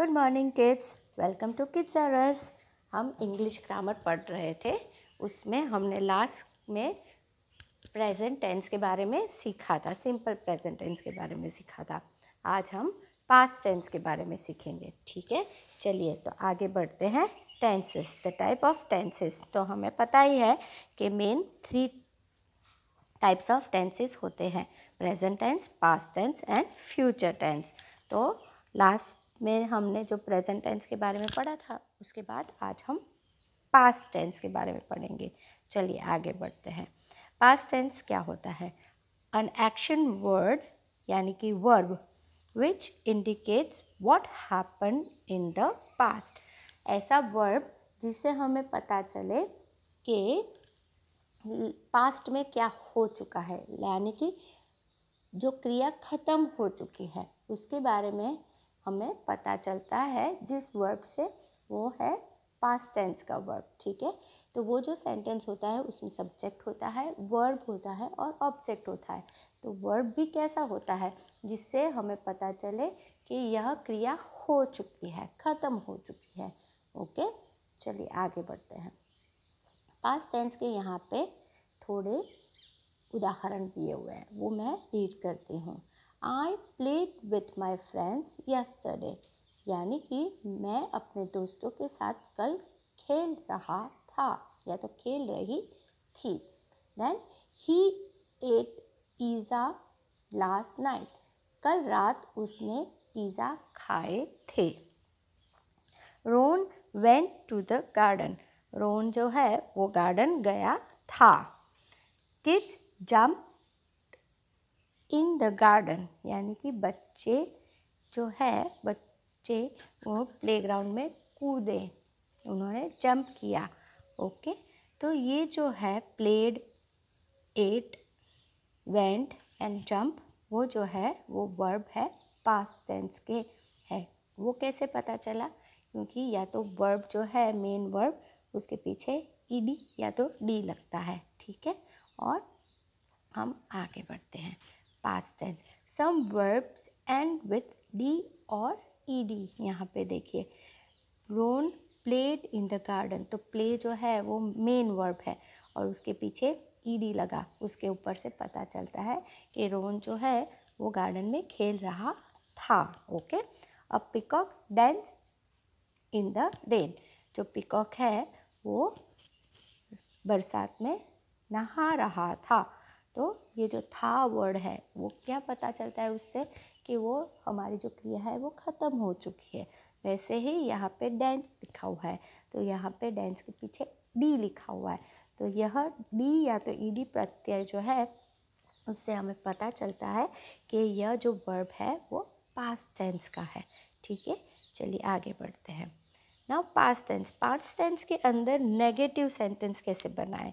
good morning kids welcome to kids आरस हम English grammar पढ़ रहे थे उसमें हमने लास्ट में प्रेजेंट टेंस के बारे में सीखा था सिंपल प्रेजेंट टेंस के बारे में सीखा था आज हम पास्ट टेंस के बारे में सीखेंगे ठीक है चलिए तो आगे बढ़ते हैं tenses the type of tenses तो हमें पता ही है कि main three types of tenses होते हैं present tense past tense and future tense तो लास्ट में हमने जो प्रेजेंट टेंस के बारे में पढ़ा था उसके बाद आज हम पास्ट टेंस के बारे में पढ़ेंगे चलिए आगे बढ़ते हैं पास्ट टेंस क्या होता है अन एक्शन वर्ड यानी कि verb which indicates what happen in the past ऐसा वर्ब जिससे हमें पता चले कि पास्ट में क्या हो चुका है यानी कि जो क्रिया ख़त्म हो चुकी है उसके बारे में हमें पता चलता है जिस वर्ब से वो है पास्ट टेंस का वर्ब ठीक है तो वो जो सेंटेंस होता है उसमें सब्जेक्ट होता है वर्ब होता है और ऑब्जेक्ट होता है तो वर्ब भी कैसा होता है जिससे हमें पता चले कि यह क्रिया हो चुकी है ख़त्म हो चुकी है ओके चलिए आगे बढ़ते हैं पास टेंस के यहाँ पे थोड़े उदाहरण दिए हुए हैं वो मैं रीड करती हूँ I played with my friends yesterday यानी कि मैं अपने दोस्तों के साथ कल खेल रहा था या तो खेल रही थी then he ate pizza last night कल रात उसने पिज़्ज़ा खाए थे Ron went to the garden Ron जो है वो गार्डन गया था kids jump in the garden यानी कि बच्चे जो है बच्चे वो ग्राउंड में कूदे उन्होंने जंप किया ओके तो ये जो है played ate went and jump वो जो है वो वर्ब है पास टेंस के है वो कैसे पता चला क्योंकि या तो वर्ब जो है मेन वर्ब उसके पीछे ई डी या तो डी लगता है ठीक है और हम आगे बढ़ते हैं past tense some verbs end with D और डी यहाँ पे देखिए Ron played in the garden तो प्ले जो है वो मेन वर्ब है और उसके पीछे ई e डी लगा उसके ऊपर से पता चलता है कि रोन जो है वो गार्डन में खेल रहा था ओके अब peacock dance in the rain जो पिकॉक है वो बरसात में नहा रहा था तो ये जो था वर्ड है वो क्या पता चलता है उससे कि वो हमारी जो क्रिया है वो ख़त्म हो चुकी है वैसे ही यहाँ पे डेंस लिखा हुआ है तो यहाँ पे डेंस के पीछे डी लिखा हुआ है तो यह डी या तो ई डी प्रत्यय जो है उससे हमें पता चलता है कि यह जो वर्ब है वो पास्ट टेंस का है ठीक है चलिए आगे बढ़ते हैं ना पास्ट टेंस पास्ट टेंस के अंदर नेगेटिव सेंटेंस कैसे बनाएं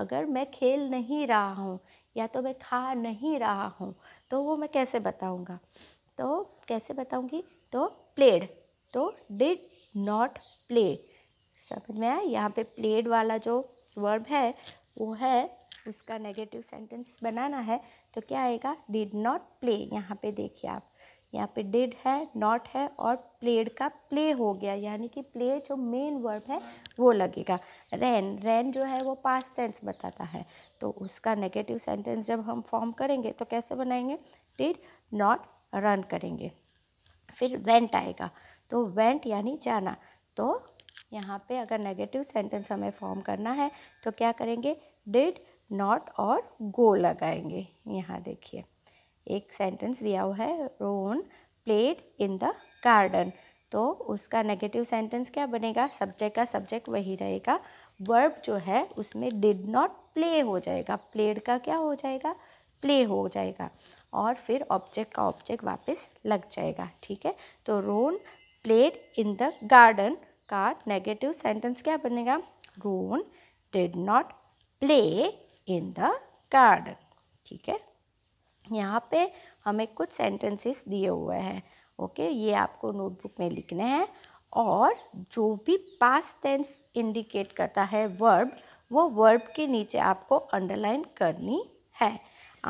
अगर मैं खेल नहीं रहा हूँ या तो मैं खा नहीं रहा हूँ तो वो मैं कैसे बताऊँगा तो कैसे बताऊँगी तो प्लेड तो डिड नॉट प्ले समझ में आया यहाँ पे प्लेड वाला जो वर्ब है वो है उसका नेगेटिव सेंटेंस बनाना है तो क्या आएगा डिड नॉट प्ले यहाँ पे देखिए आप यहाँ पे डिड है नॉट है और प्लेड का प्ले हो गया यानी कि प्ले जो मेन वर्ब है वो लगेगा रैन रैन जो है वो पास्ट टेंस बताता है तो उसका नेगेटिव सेंटेंस जब हम फॉर्म करेंगे तो कैसे बनाएंगे डिड नॉट रन करेंगे फिर वेंट आएगा तो वेंट यानी जाना तो यहाँ पे अगर नेगेटिव सेंटेंस हमें फॉर्म करना है तो क्या करेंगे डिड नॉट और गो लगाएंगे यहाँ देखिए एक सेंटेंस दिया हुआ है Ron played in the garden तो उसका नेगेटिव सेंटेंस क्या बनेगा सब्जेक्ट का सब्जेक्ट वही रहेगा वर्ब जो है उसमें डिड नॉट प्ले हो जाएगा प्लेड का क्या हो जाएगा प्ले हो जाएगा और फिर ऑब्जेक्ट का ऑब्जेक्ट वापस लग जाएगा ठीक है तो Ron played in the garden का नेगेटिव सेंटेंस क्या बनेगा Ron did not play in the garden ठीक है यहाँ पे हमें कुछ सेंटेंसेस दिए हुए हैं ओके ये आपको नोटबुक में लिखने हैं और जो भी पास टेंस इंडिकेट करता है वर्ब वो वर्ब के नीचे आपको अंडरलाइन करनी है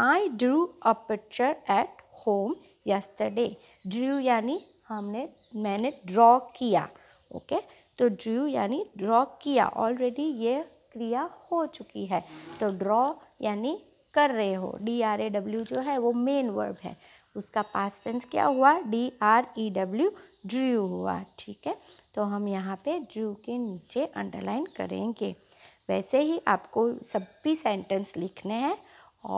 I drew a picture at home yesterday drew यानी हमने मैंने ड्रॉ किया ओके तो ड्रू यानी ड्रॉ किया ऑलरेडी ये क्रिया हो चुकी है तो ड्रॉ यानी कर रहे हो डी आर ए डब्ल्यू जो है वो मेन वर्ब है उसका पास टेंस क्या हुआ D R E W drew हुआ ठीक है तो हम यहाँ पे ड्रू के नीचे अंडरलाइन करेंगे वैसे ही आपको सभी सेंटेंस लिखने हैं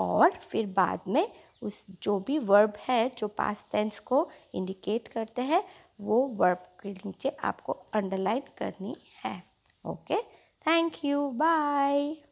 और फिर बाद में उस जो भी वर्ब है जो पास टेंस को इंडिकेट करते हैं वो वर्ब के नीचे आपको अंडरलाइन करनी है ओके थैंक यू बाय